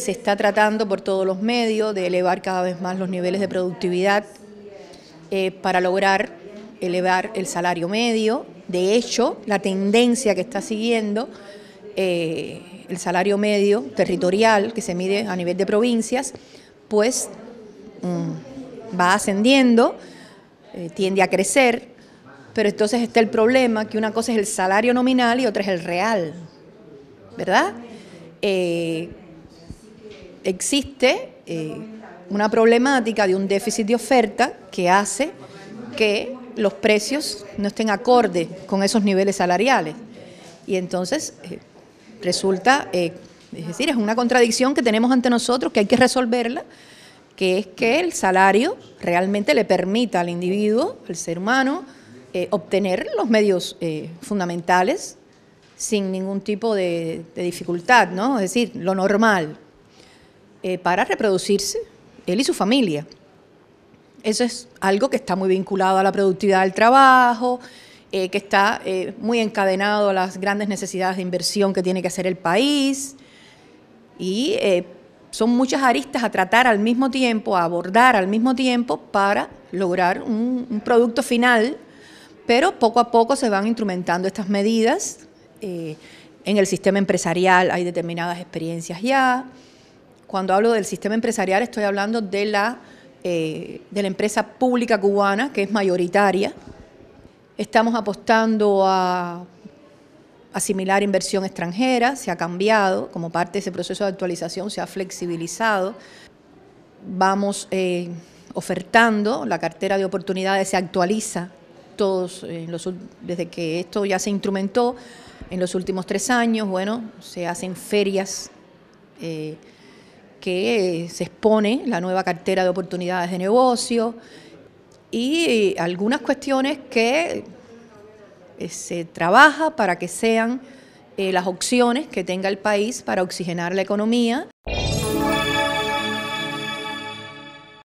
Se está tratando por todos los medios de elevar cada vez más los niveles de productividad eh, para lograr elevar el salario medio. De hecho, la tendencia que está siguiendo eh, el salario medio territorial, que se mide a nivel de provincias, pues mm, va ascendiendo, eh, tiende a crecer, pero entonces está el problema que una cosa es el salario nominal y otra es el real, ¿verdad? existe eh, una problemática de un déficit de oferta que hace que los precios no estén acorde con esos niveles salariales. Y entonces eh, resulta, eh, es decir, es una contradicción que tenemos ante nosotros que hay que resolverla, que es que el salario realmente le permita al individuo, al ser humano, obtener los medios fundamentales sin ningún tipo de, de dificultad, ¿no? Es decir, lo normal. Eh, para reproducirse, él y su familia. Eso es algo que está muy vinculado a la productividad del trabajo, eh, que está eh, muy encadenado a las grandes necesidades de inversión que tiene que hacer el país. Y son muchas aristas a tratar al mismo tiempo, a abordar al mismo tiempo para lograr un producto final, pero poco a poco se van instrumentando estas medidas. en el sistema empresarial hay determinadas experiencias ya. Cuando hablo del sistema empresarial estoy hablando de la, eh, de la empresa pública cubana, que es mayoritaria. Estamos apostando a asimilar inversión extranjera, se ha cambiado, como parte de ese proceso de actualización se ha flexibilizado. Vamos eh, ofertando, la cartera de oportunidades se actualiza todos, eh, desde que esto ya se instrumentó en los últimos tres años, bueno, se hacen ferias que se expone la nueva cartera de oportunidades de negocio y algunas cuestiones que eh, se trabaja para que sean eh, las opciones que tenga el país para oxigenar la economía.